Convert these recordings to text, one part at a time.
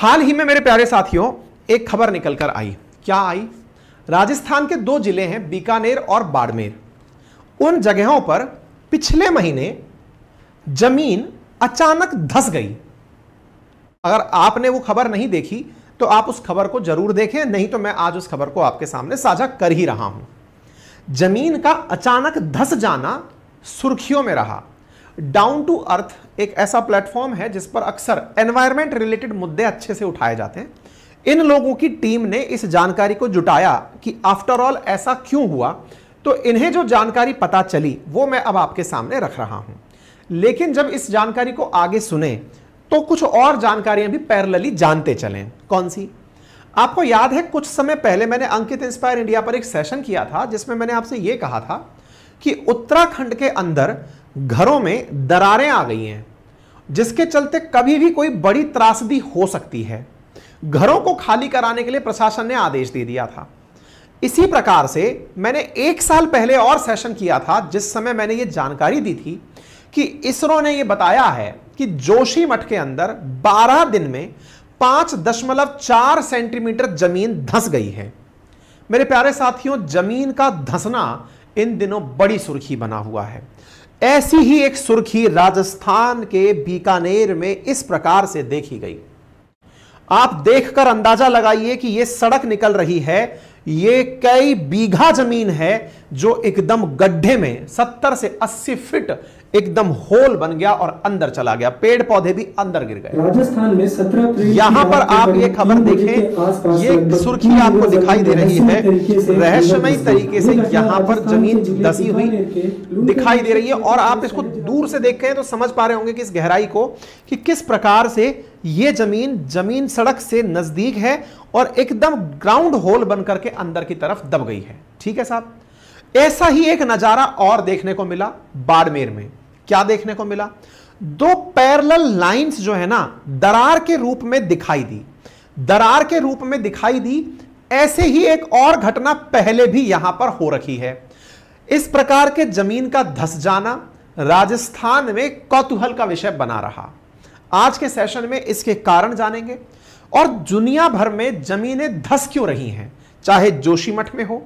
हाल ही में मेरे प्यारे साथियों एक खबर निकल कर आई क्या आई राजस्थान के दो जिले हैं बीकानेर और बाड़मेर उन जगहों पर पिछले महीने जमीन अचानक धस गई अगर आपने वो खबर नहीं देखी तो आप उस खबर को जरूर देखें नहीं तो मैं आज उस खबर को आपके सामने साझा कर ही रहा हूं जमीन का अचानक धस जाना सुर्खियों में रहा डाउन टू अर्थ एक ऐसा प्लेटफॉर्म है जिस पर अक्सर एनवायरमेंट रिलेटेड मुद्दे अच्छे से उठाए जाते हैं इन लोगों की टीम ने इस जानकारी को जुटाया कि आफ्टर ऑल ऐसा क्यों हुआ तो इन्हें जो जानकारी पता चली वो मैं अब आपके सामने रख रहा हूं लेकिन जब इस जानकारी को आगे सुने तो कुछ और जानकारियां भी पैरलली जानते चलें कौन सी आपको याद है कुछ समय पहले मैंने अंकित इंस्पायर इंडिया पर एक सेशन किया था जिसमें मैंने आपसे यह कहा था कि उत्तराखंड के अंदर घरों में दरारें आ गई हैं जिसके चलते कभी भी कोई बड़ी त्रासदी हो सकती है घरों को खाली कराने के लिए प्रशासन ने आदेश दे दिया था इसी प्रकार से मैंने एक साल पहले और सेशन किया था जिस समय मैंने ये जानकारी दी थी कि इसरो ने यह बताया है कि जोशी मठ के अंदर 12 दिन में पांच दशमलव चार सेंटीमीटर जमीन धंस गई है मेरे प्यारे साथियों जमीन का धंसना इन दिनों बड़ी सुर्खी बना हुआ है ऐसी ही एक सुर्खी राजस्थान के बीकानेर में इस प्रकार से देखी गई आप देखकर अंदाजा लगाइए कि यह सड़क निकल रही है ये कई बीघा जमीन है जो एकदम गड्ढे में 70 से 80 फीट एकदम होल बन गया और अंदर चला गया पेड़ पौधे भी अंदर गिर गए राजस्थान में सत्रह यहाँ पर आप ये खबर देखें ये सुर्खी आपको दिखाई दे रही है रहस्यमय तरीके से यहाँ पर जमीन दसी हुई दिखाई दे रही है और आप इसको दूर से देख रहे हैं तो समझ पा रहे होंगे कि इस गहराई को कि किस प्रकार से ये जमीन जमीन सड़क से नजदीक है और एकदम ग्राउंड होल बन करके अंदर की तरफ दब गई है ठीक है साहब ऐसा ही एक नजारा और देखने को मिला बाड़मेर में क्या देखने को मिला दो पैरेलल लाइंस जो है ना दरार के रूप में दिखाई दी दरार के रूप में दिखाई दी ऐसे ही एक और घटना पहले भी यहां पर हो रखी है इस प्रकार के जमीन का धस जाना राजस्थान में कौतूहल का विषय बना रहा आज के सेशन में इसके कारण जानेंगे और दुनिया भर में जमीनें धस क्यों रही हैं चाहे जोशीमठ में हो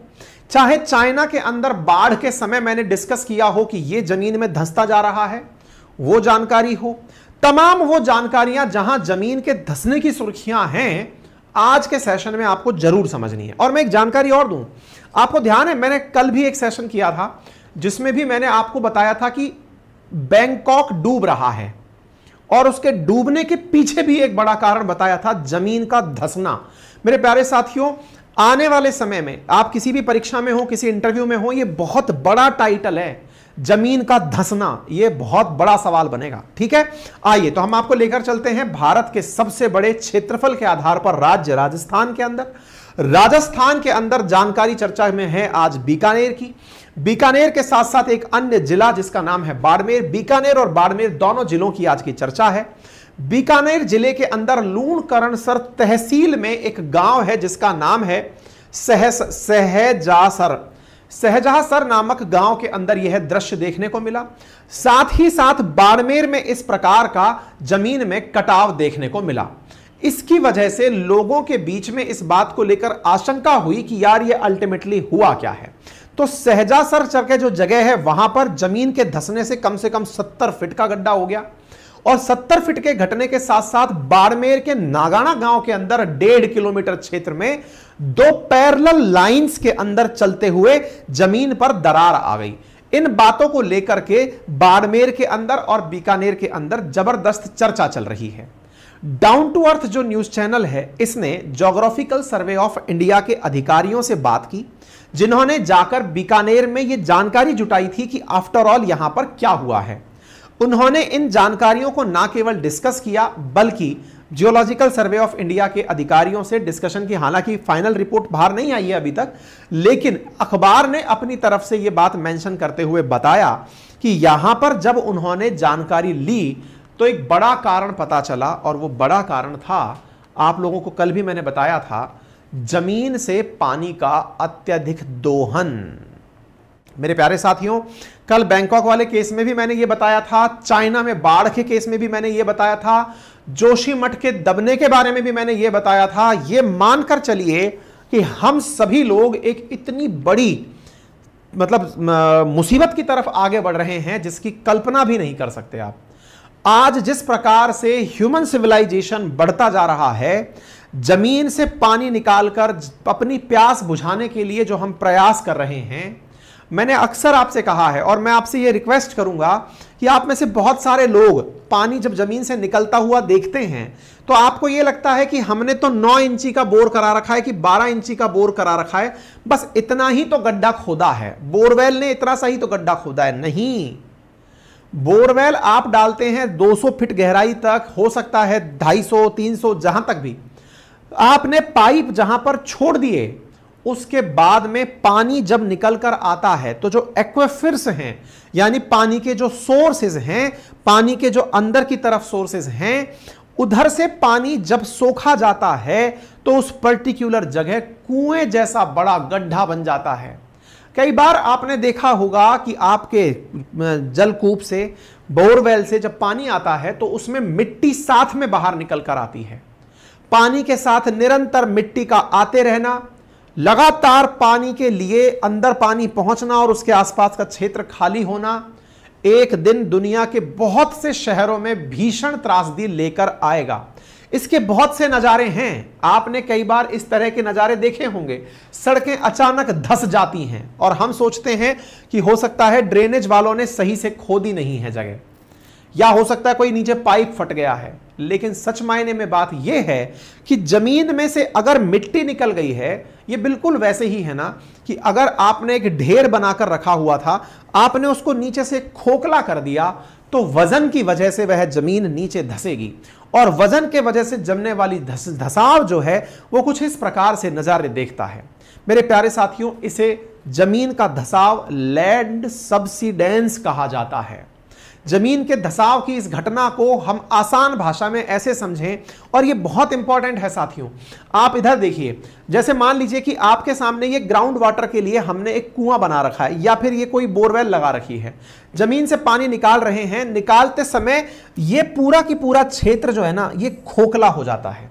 चाहे चाइना के अंदर बाढ़ के समय मैंने डिस्कस किया हो कि ये जमीन में धंसता जा रहा है वो जानकारी हो तमाम वो जानकारियां जहां जमीन के धसने की सुर्खियां हैं आज के सेशन में आपको जरूर समझनी है और मैं एक जानकारी और दूं आपको ध्यान है मैंने कल भी एक सेशन किया था जिसमें भी मैंने आपको बताया था कि बैंकॉक डूब रहा है और उसके डूबने के पीछे भी एक बड़ा कारण बताया था जमीन का धसना मेरे प्यारे साथियों आने वाले समय में आप किसी भी परीक्षा में हो किसी इंटरव्यू में हो ये बहुत बड़ा टाइटल है जमीन का धसना ये बहुत बड़ा सवाल बनेगा ठीक है आइए तो हम आपको लेकर चलते हैं भारत के सबसे बड़े क्षेत्रफल के आधार पर राज्य राजस्थान के अंदर राजस्थान के अंदर जानकारी चर्चा में है आज बीकानेर की बीकानेर के साथ साथ एक अन्य जिला जिसका नाम है बाड़मेर बीकानेर और बाड़मेर दोनों जिलों की आज की चर्चा है बीकानेर जिले के अंदर लूणकरणसर तहसील में एक गांव है जिसका नाम है सह सहजासर सहजासर नामक गांव के अंदर यह दृश्य देखने को मिला साथ ही साथ बाड़मेर में इस प्रकार का जमीन में कटाव देखने को मिला इसकी वजह से लोगों के बीच में इस बात को लेकर आशंका हुई कि यार ये अल्टीमेटली हुआ क्या है तो सहजासर चर के जो जगह है वहां पर जमीन के धसने से कम से कम सत्तर फिट का गड्ढा हो गया और 70 फीट के घटने के साथ साथ बाड़मेर के नागाना गांव के अंदर डेढ़ किलोमीटर क्षेत्र में दो पैरल लाइंस के अंदर चलते हुए जमीन पर दरार आ गई इन बातों को लेकर के बाड़मेर के अंदर और बीकानेर के अंदर जबरदस्त चर्चा चल रही है डाउन टू अर्थ जो न्यूज चैनल है इसने जोग्राफिकल सर्वे ऑफ इंडिया के अधिकारियों से बात की जिन्होंने जाकर बीकानेर में यह जानकारी जुटाई थी कि आफ्टर ऑल यहां पर क्या हुआ है उन्होंने इन जानकारियों को ना केवल डिस्कस किया बल्कि जियोलॉजिकल सर्वे ऑफ इंडिया के अधिकारियों से डिस्कशन की हालांकि फाइनल रिपोर्ट बाहर नहीं आई है अभी तक लेकिन अखबार ने अपनी तरफ से यह बात मेंशन करते हुए बताया कि यहां पर जब उन्होंने जानकारी ली तो एक बड़ा कारण पता चला और वो बड़ा कारण था आप लोगों को कल भी मैंने बताया था जमीन से पानी का अत्यधिक दोहन मेरे प्यारे साथियों कल बैंकॉक वाले केस में भी मैंने ये बताया था चाइना में बाढ़ के केस में भी मैंने ये बताया था जोशी मठ के दबने के बारे में भी मैंने ये बताया था ये मानकर चलिए कि हम सभी लोग एक इतनी बड़ी मतलब मुसीबत की तरफ आगे बढ़ रहे हैं जिसकी कल्पना भी नहीं कर सकते आप आज जिस प्रकार से ह्यूमन सिविलाइजेशन बढ़ता जा रहा है जमीन से पानी निकालकर अपनी प्यास बुझाने के लिए जो हम प्रयास कर रहे हैं मैंने अक्सर आपसे कहा है और मैं आपसे ये रिक्वेस्ट करूंगा कि आप में से बहुत सारे लोग पानी जब जमीन से निकलता हुआ देखते हैं तो आपको ये लगता है कि हमने तो 9 इंची का बोर करा रखा है कि 12 इंची का बोर करा रखा है बस इतना ही तो गड्ढा खोदा है बोरवेल ने इतना सा ही तो गड्ढा खोदा है नहीं बोरवेल आप डालते हैं 200 फीट गहराई तक हो सकता है 250 300 जहां तक भी आपने पाइप जहां पर छोड़ दिए उसके बाद में पानी जब निकल कर आता है तो जो एक्वेफिर्स हैं यानी पानी के जो सोर्सेज हैं पानी के जो अंदर की तरफ सोर्सेज हैं उधर से पानी जब सोखा जाता है तो उस पर्टिकुलर जगह कुएं जैसा बड़ा गड्ढा बन जाता है कई बार आपने देखा होगा कि आपके जलकूप से बोरवेल से जब पानी आता है तो उसमें मिट्टी साथ में बाहर निकल कर आती है पानी के साथ निरंतर मिट्टी का आते रहना लगातार पानी के लिए अंदर पानी पहुंचना और उसके आसपास का क्षेत्र खाली होना एक दिन दुनिया के बहुत से शहरों में भीषण त्रासदी लेकर आएगा इसके बहुत से नज़ारे हैं आपने कई बार इस तरह के नज़ारे देखे होंगे सड़कें अचानक धस जाती हैं और हम सोचते हैं कि हो सकता है ड्रेनेज वालों ने सही से खोदी नहीं है जगह या हो सकता है कोई नीचे पाइप फट गया है लेकिन सच मायने में बात यह है कि जमीन में से अगर मिट्टी निकल गई है यह बिल्कुल वैसे ही है ना कि अगर आपने एक ढेर बनाकर रखा हुआ था आपने उसको नीचे से खोखला कर दिया तो वजन की वजह से वह जमीन नीचे धसेगी और वजन के वजह से जमने वाली धस धसाव जो है वो कुछ इस प्रकार से नज़ारे देखता है मेरे प्यारे साथियों इसे जमीन का धसाव लैंड सब्सिडेंस कहा जाता है जमीन के धसाव की इस घटना को हम आसान भाषा में ऐसे समझें और ये बहुत इंपॉर्टेंट है साथियों आप इधर देखिए जैसे मान लीजिए कि आपके सामने ये ग्राउंड वाटर के लिए हमने एक कुआं बना रखा है या फिर ये कोई बोरवेल लगा रखी है जमीन से पानी निकाल रहे हैं निकालते समय ये पूरा की पूरा क्षेत्र जो है ना ये खोखला हो जाता है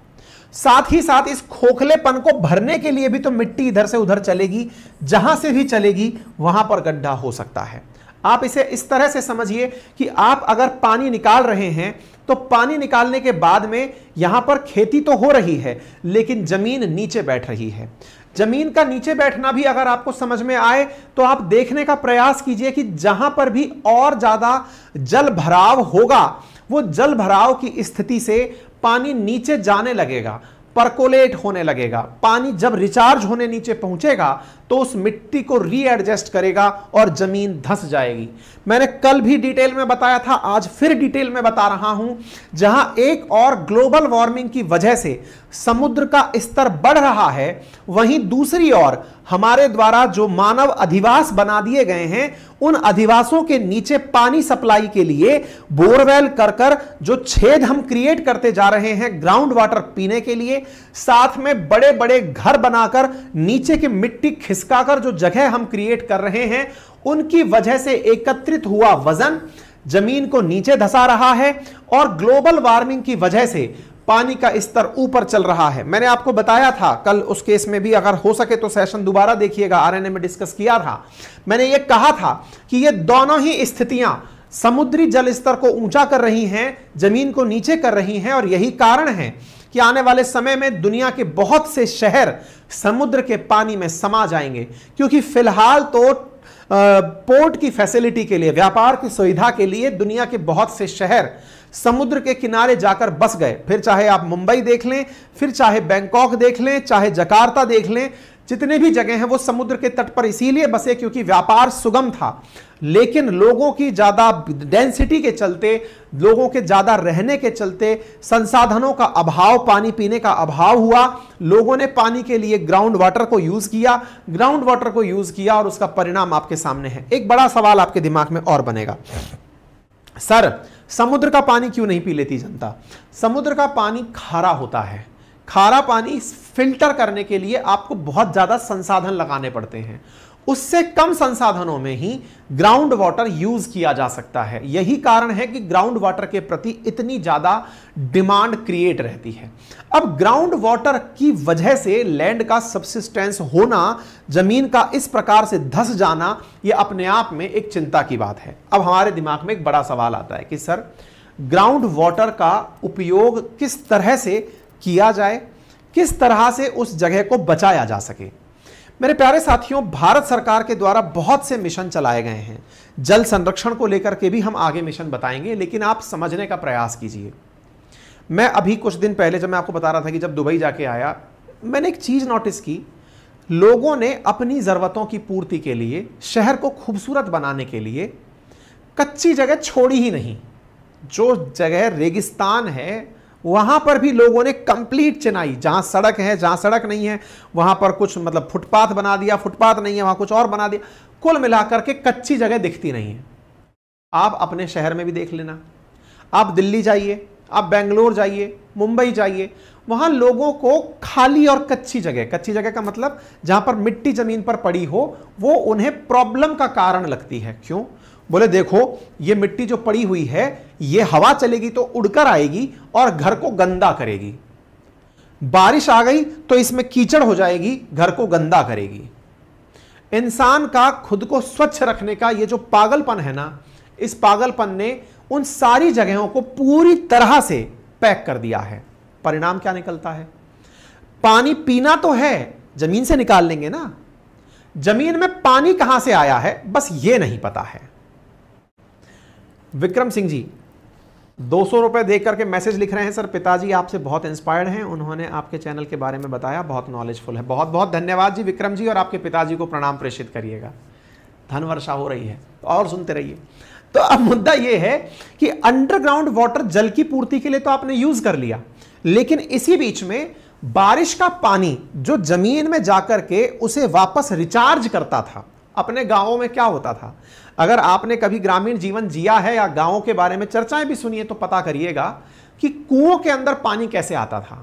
साथ ही साथ इस खोखलेपन को भरने के लिए भी तो मिट्टी इधर से उधर चलेगी जहां से भी चलेगी वहां पर गड्ढा हो सकता है आप इसे इस तरह से समझिए कि आप अगर पानी निकाल रहे हैं तो पानी निकालने के बाद में यहां पर खेती तो हो रही है लेकिन जमीन नीचे बैठ रही है जमीन का नीचे बैठना भी अगर आपको समझ में आए तो आप देखने का प्रयास कीजिए कि जहां पर भी और ज्यादा जल भराव होगा वो जल भराव की स्थिति से पानी नीचे जाने लगेगा परकोलेट होने लगेगा पानी जब रिचार्ज होने नीचे पहुंचेगा तो उस मिट्टी को रीएडजस्ट करेगा और जमीन धस जाएगी मैंने कल भी डिटेल में बताया था आज फिर डिटेल में बता रहा हूं जहां एक और ग्लोबल वार्मिंग की वजह से समुद्र का स्तर बढ़ रहा है वहीं दूसरी ओर हमारे द्वारा जो मानव अधिवास बना दिए गए हैं उन अधिवासों के नीचे पानी सप्लाई के लिए बोरवेल कर जो छेद हम क्रिएट करते जा रहे हैं ग्राउंड वाटर पीने के लिए साथ में बड़े बड़े घर बनाकर नीचे की मिट्टी खिसकाकर जो जगह हम क्रिएट कर रहे हैं उनकी वजह से एकत्रित हुआ वजन जमीन को नीचे धसा रहा है और ग्लोबल वार्मिंग की वजह से पानी का स्तर ऊपर चल रहा है मैंने आपको बताया था कल उस केस में भी अगर हो सके तो सेशन दोबारा देखिएगा आरएनए में डिस्कस किया था मैंने ये कहा था कि ये दोनों ही स्थितियां समुद्री जल स्तर को ऊंचा कर रही हैं जमीन को नीचे कर रही हैं और यही कारण है कि आने वाले समय में दुनिया के बहुत से शहर समुद्र के पानी में समा जाएंगे क्योंकि फिलहाल तो पोर्ट की फैसिलिटी के लिए व्यापार की सुविधा के लिए दुनिया के बहुत से शहर समुद्र के किनारे जाकर बस गए फिर चाहे आप मुंबई देख लें फिर चाहे बैंकॉक देख लें चाहे जकार्ता देख लें जितने भी जगह हैं वो समुद्र के तट पर इसीलिए बसे क्योंकि व्यापार सुगम था लेकिन लोगों की ज़्यादा डेंसिटी के चलते लोगों के ज़्यादा रहने के चलते संसाधनों का अभाव पानी पीने का अभाव हुआ लोगों ने पानी के लिए ग्राउंड वाटर को यूज़ किया ग्राउंड वाटर को यूज़ किया और उसका परिणाम आपके सामने है एक बड़ा सवाल आपके दिमाग में और बनेगा सर समुद्र का पानी क्यों नहीं पी लेती जनता समुद्र का पानी खारा होता है खारा पानी फिल्टर करने के लिए आपको बहुत ज़्यादा संसाधन लगाने पड़ते हैं उससे कम संसाधनों में ही ग्राउंड वाटर यूज किया जा सकता है यही कारण है कि ग्राउंड वाटर के प्रति इतनी ज्यादा डिमांड क्रिएट रहती है अब ग्राउंड वाटर की वजह से लैंड का सब्सिस्टेंस होना जमीन का इस प्रकार से धस जाना यह अपने आप में एक चिंता की बात है अब हमारे दिमाग में एक बड़ा सवाल आता है कि सर ग्राउंड वाटर का उपयोग किस तरह से किया जाए किस तरह से उस जगह को बचाया जा सके मेरे प्यारे साथियों भारत सरकार के द्वारा बहुत से मिशन चलाए गए हैं जल संरक्षण को लेकर के भी हम आगे मिशन बताएंगे लेकिन आप समझने का प्रयास कीजिए मैं अभी कुछ दिन पहले जब मैं आपको बता रहा था कि जब दुबई जाके आया मैंने एक चीज़ नोटिस की लोगों ने अपनी ज़रूरतों की पूर्ति के लिए शहर को खूबसूरत बनाने के लिए कच्ची जगह छोड़ी ही नहीं जो जगह रेगिस्तान है वहां पर भी लोगों ने कंप्लीट चिनाई जहां सड़क है जहां सड़क नहीं है वहां पर कुछ मतलब फुटपाथ बना दिया फुटपाथ नहीं है वहां कुछ और बना दिया कुल मिलाकर के कच्ची जगह दिखती नहीं है आप अपने शहर में भी देख लेना आप दिल्ली जाइए आप बेंगलोर जाइए मुंबई जाइए वहां लोगों को खाली और कच्ची जगह कच्ची जगह का मतलब जहां पर मिट्टी जमीन पर पड़ी हो वो उन्हें प्रॉब्लम का कारण लगती है क्यों बोले देखो ये मिट्टी जो पड़ी हुई है ये हवा चलेगी तो उड़कर आएगी और घर को गंदा करेगी बारिश आ गई तो इसमें कीचड़ हो जाएगी घर को गंदा करेगी इंसान का खुद को स्वच्छ रखने का ये जो पागलपन है ना इस पागलपन ने उन सारी जगहों को पूरी तरह से पैक कर दिया है परिणाम क्या निकलता है पानी पीना तो है जमीन से निकाल लेंगे ना जमीन में पानी कहां से आया है बस ये नहीं पता है विक्रम सिंह जी दो सौ रुपये देख करके मैसेज लिख रहे हैं सर पिताजी आपसे बहुत इंस्पायर्ड हैं उन्होंने आपके चैनल के बारे में बताया बहुत नॉलेजफुल है बहुत बहुत धन्यवाद जी विक्रम जी और आपके पिताजी को प्रणाम प्रेषित करिएगा धन वर्षा हो रही है और सुनते रहिए तो अब मुद्दा यह है कि अंडरग्राउंड वाटर जल की पूर्ति के लिए तो आपने यूज कर लिया लेकिन इसी बीच में बारिश का पानी जो जमीन में जाकर के उसे वापस रिचार्ज करता था अपने गांवों में क्या होता था अगर आपने कभी ग्रामीण जीवन जिया है या गांवों के बारे में चर्चाएं भी सुनिए तो पता करिएगा कि कुओं के अंदर पानी कैसे आता था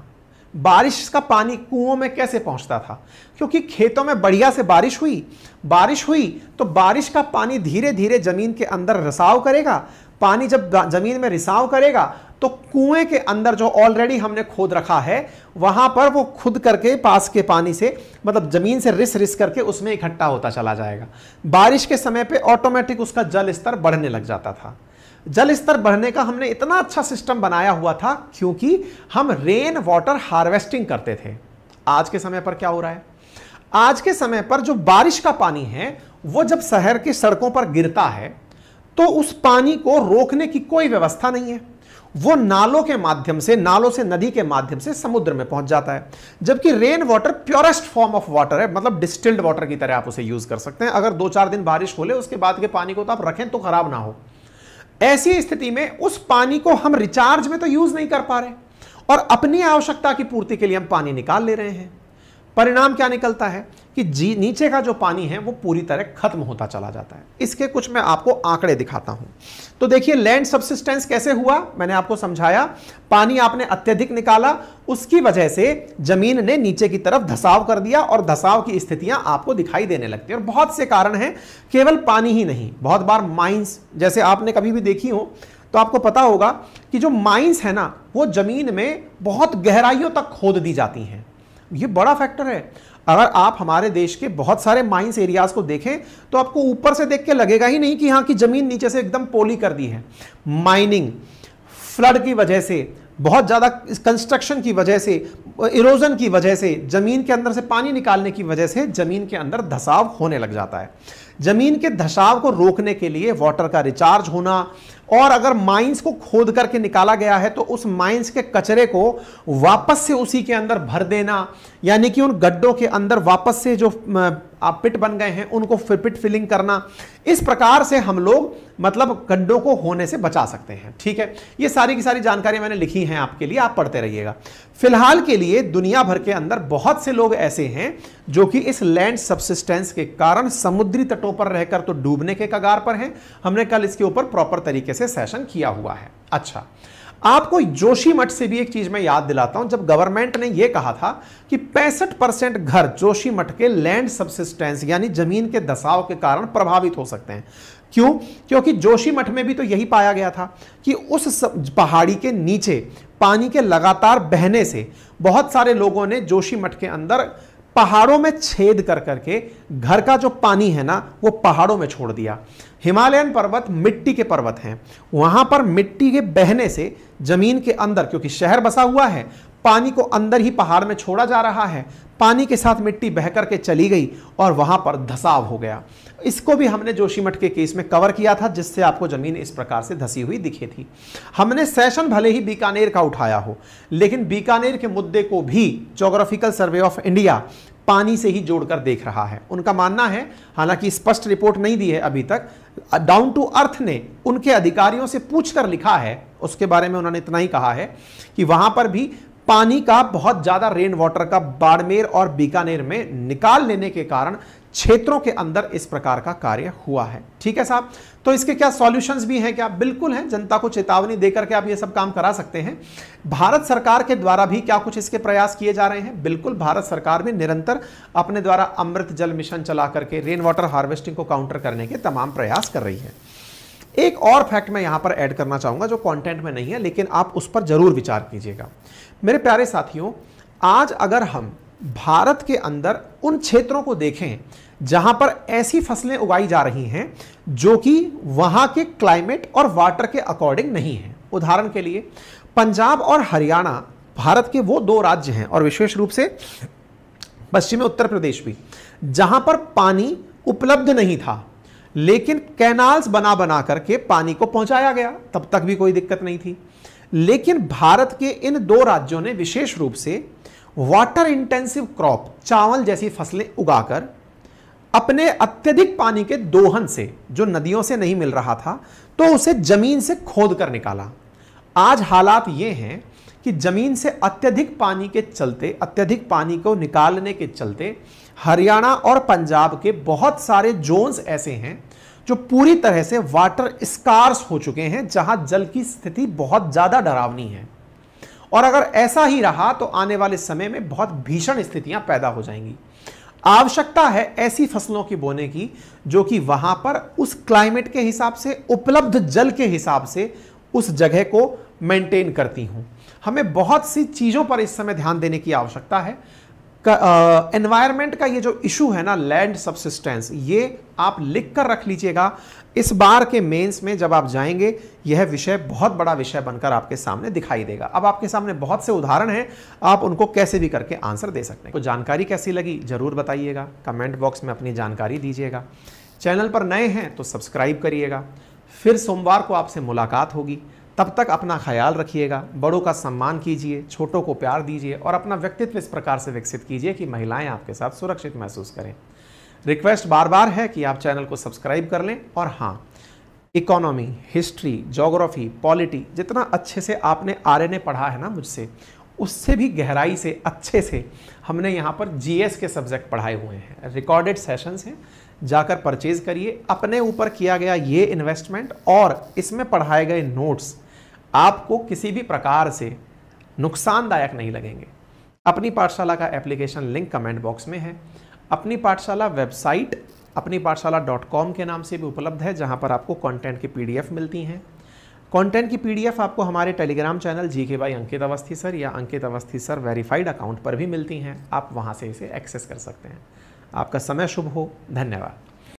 बारिश का पानी कुओं में कैसे पहुंचता था क्योंकि खेतों में बढ़िया से बारिश हुई बारिश हुई तो बारिश का पानी धीरे धीरे ज़मीन के अंदर रिसाव करेगा पानी जब ज़मीन में रिसाव करेगा तो कुएं के अंदर जो ऑलरेडी हमने खोद रखा है वहां पर वो खुद करके पास के पानी से मतलब जमीन से रिस रिस करके उसमें इकट्ठा होता चला जाएगा बारिश के समय पे ऑटोमेटिक उसका जल स्तर बढ़ने लग जाता था जल स्तर बढ़ने का हमने इतना अच्छा सिस्टम बनाया हुआ था क्योंकि हम रेन वाटर हार्वेस्टिंग करते थे आज के समय पर क्या हो रहा है आज के समय पर जो बारिश का पानी है वो जब शहर की सड़कों पर गिरता है तो उस पानी को रोकने की कोई व्यवस्था नहीं है वो नालों के माध्यम से नालों से नदी के माध्यम से समुद्र में पहुंच जाता है जबकि rain water purest form of water है मतलब डिस्टिल्ड वाटर की तरह आप उसे यूज कर सकते हैं अगर दो चार दिन बारिश हो ले उसके बाद के पानी को तो आप रखें तो खराब ना हो ऐसी स्थिति में उस पानी को हम रिचार्ज में तो यूज नहीं कर पा रहे और अपनी आवश्यकता की पूर्ति के लिए हम पानी निकाल ले रहे हैं परिणाम क्या निकलता है कि जी नीचे का जो पानी है वो पूरी तरह खत्म होता चला जाता है इसके कुछ मैं आपको आंकड़े दिखाता हूं तो देखिए लैंड सब्सिस्टेंस कैसे हुआ मैंने आपको समझाया पानी आपने अत्यधिक निकाला उसकी वजह से जमीन ने नीचे की तरफ धसाव कर दिया और धसाव की स्थितियां आपको दिखाई देने लगती है और बहुत से कारण हैं केवल पानी ही नहीं बहुत बार माइंस जैसे आपने कभी भी देखी हो तो आपको पता होगा कि जो माइंस है ना वो जमीन में बहुत गहराइयों तक खोद दी जाती हैं ये बड़ा फैक्टर है अगर आप हमारे देश के बहुत सारे माइंस एरियाज को देखें तो आपको ऊपर से देख के लगेगा ही नहीं कि यहाँ की ज़मीन नीचे से एकदम पोली कर दी है माइनिंग फ्लड की वजह से बहुत ज़्यादा कंस्ट्रक्शन की वजह से इरोजन की वजह से ज़मीन के अंदर से पानी निकालने की वजह से ज़मीन के अंदर धसाव होने लग जाता है ज़मीन के धसाव को रोकने के लिए वाटर का रिचार्ज होना और अगर माइंस को खोद करके निकाला गया है तो उस माइंस के कचरे को वापस से उसी के अंदर भर देना यानी कि उन गड्ढों के अंदर वापस से जो आप पिट बन गए हैं उनको फिर पिट फिलिंग करना इस प्रकार से हम लोग मतलब गड्ढों को होने से बचा सकते हैं ठीक है ये सारी की सारी जानकारी मैंने लिखी हैं आपके लिए आप पढ़ते रहिएगा फिलहाल के लिए दुनिया भर के अंदर बहुत से लोग ऐसे हैं जो कि इस लैंड सब्सिस्टेंस के कारण समुद्री तटों पर रहकर तो डूबने के कगार पर हैं हमने कल इसके ऊपर प्रॉपर तरीके से से सेशन किया हुआ है अच्छा आपको जोशी मठ से भी एक चीज मैं याद दिलाता हूं जब गवर्नमेंट ने यह कहा था कि पैंसठ परसेंट घर जोशी मठ के लैंड सबसिस्टेंस यानी जमीन के दसाव के कारण प्रभावित हो सकते हैं क्यों क्योंकि जोशी मठ में भी तो यही पाया गया था कि उस पहाड़ी के नीचे पानी के लगातार बहने से बहुत सारे लोगों ने जोशी मठ के अंदर पहाड़ों में छेद कर करके घर का जो पानी है ना वो पहाड़ों में छोड़ दिया हिमालयन पर्वत मिट्टी के पर्वत हैं वहाँ पर मिट्टी के बहने से ज़मीन के अंदर क्योंकि शहर बसा हुआ है पानी को अंदर ही पहाड़ में छोड़ा जा रहा है पानी के साथ मिट्टी बह करके चली गई और वहां पर धसाव हो गया इसको भी हमने जोशीमठ के केस में कवर किया था जिससे आपको ज़मीन इस प्रकार से धसी हुई दिखी थी हमने सेशन भले ही बीकानेर का उठाया हो लेकिन बीकानेर के मुद्दे को भी जोग्राफिकल सर्वे ऑफ इंडिया पानी से ही जोड़कर देख रहा है उनका मानना है हालांकि स्पष्ट रिपोर्ट नहीं दी है अभी तक डाउन टू अर्थ ने उनके अधिकारियों से पूछकर लिखा है उसके बारे में उन्होंने इतना ही कहा है कि वहां पर भी पानी का बहुत ज्यादा रेन वाटर का बाड़मेर और बीकानेर में निकाल लेने के कारण क्षेत्रों के अंदर इस प्रकार का कार्य हुआ है ठीक है साहब तो इसके क्या सॉल्यूशंस भी हैं क्या बिल्कुल हैं जनता को चेतावनी देकर के आप ये सब काम करा सकते हैं भारत सरकार के द्वारा भी क्या कुछ इसके प्रयास किए जा रहे हैं बिल्कुल भारत सरकार भी निरंतर अपने द्वारा अमृत जल मिशन चला करके रेन वाटर हार्वेस्टिंग को काउंटर करने के तमाम प्रयास कर रही है एक और फैक्ट मैं यहां पर ऐड करना चाहूंगा जो कंटेंट में नहीं है लेकिन आप उस पर ज़रूर विचार कीजिएगा मेरे प्यारे साथियों आज अगर हम भारत के अंदर उन क्षेत्रों को देखें जहां पर ऐसी फसलें उगाई जा रही हैं जो कि वहां के क्लाइमेट और वाटर के अकॉर्डिंग नहीं है उदाहरण के लिए पंजाब और हरियाणा भारत के वो दो राज्य हैं और विशेष रूप से पश्चिमी उत्तर प्रदेश भी जहां पर पानी उपलब्ध नहीं था लेकिन कैनाल्स बना बना करके पानी को पहुंचाया गया तब तक भी कोई दिक्कत नहीं थी लेकिन भारत के इन दो राज्यों ने विशेष रूप से वाटर इंटेंसिव क्रॉप चावल जैसी फसलें उगाकर अपने अत्यधिक पानी के दोहन से जो नदियों से नहीं मिल रहा था तो उसे जमीन से खोद कर निकाला आज हालात ये हैं कि जमीन से अत्यधिक पानी के चलते अत्यधिक पानी को निकालने के चलते हरियाणा और पंजाब के बहुत सारे जोन्स ऐसे हैं जो पूरी तरह से वाटर स्कार्स हो चुके हैं जहां जल की स्थिति बहुत ज़्यादा डरावनी है और अगर ऐसा ही रहा तो आने वाले समय में बहुत भीषण स्थितियां पैदा हो जाएंगी आवश्यकता है ऐसी फसलों की बोने की जो कि वहां पर उस क्लाइमेट के हिसाब से उपलब्ध जल के हिसाब से उस जगह को मेंटेन करती हूं हमें बहुत सी चीज़ों पर इस समय ध्यान देने की आवश्यकता है का uh, का ये जो इशू है ना लैंड सब्सिस्टेंस ये आप लिख कर रख लीजिएगा इस बार के मेंस में जब आप जाएंगे यह विषय बहुत बड़ा विषय बनकर आपके सामने दिखाई देगा अब आपके सामने बहुत से उदाहरण हैं आप उनको कैसे भी करके आंसर दे सकते हैं तो जानकारी कैसी लगी जरूर बताइएगा कमेंट बॉक्स में अपनी जानकारी दीजिएगा चैनल पर नए हैं तो सब्सक्राइब करिएगा फिर सोमवार को आपसे मुलाकात होगी तब तक अपना ख्याल रखिएगा बड़ों का सम्मान कीजिए छोटों को प्यार दीजिए और अपना व्यक्तित्व इस प्रकार से विकसित कीजिए कि महिलाएं आपके साथ सुरक्षित महसूस करें रिक्वेस्ट बार बार है कि आप चैनल को सब्सक्राइब कर लें और हाँ इकोनॉमी हिस्ट्री जोग्राफी पॉलिटी जितना अच्छे से आपने आर पढ़ा है ना मुझसे उससे भी गहराई से अच्छे से हमने यहाँ पर जी के सब्जेक्ट पढ़ाए हुए हैं रिकॉर्डेड सेशंस हैं जाकर परचेज करिए अपने ऊपर किया गया ये इन्वेस्टमेंट और इसमें पढ़ाए गए नोट्स आपको किसी भी प्रकार से नुकसानदायक नहीं लगेंगे अपनी पाठशाला का एप्लीकेशन लिंक कमेंट बॉक्स में है अपनी पाठशाला वेबसाइट अपनी पाठशाला डॉट कॉम के नाम से भी उपलब्ध है जहाँ पर आपको कॉन्टेंट की पी मिलती हैं कंटेंट की पीडीएफ आपको हमारे टेलीग्राम चैनल जी के बाई अंकित अवस्थी सर या Ankit Awasthi sir verified account पर भी मिलती हैं आप वहाँ से इसे एक्सेस कर सकते हैं आपका समय शुभ हो धन्यवाद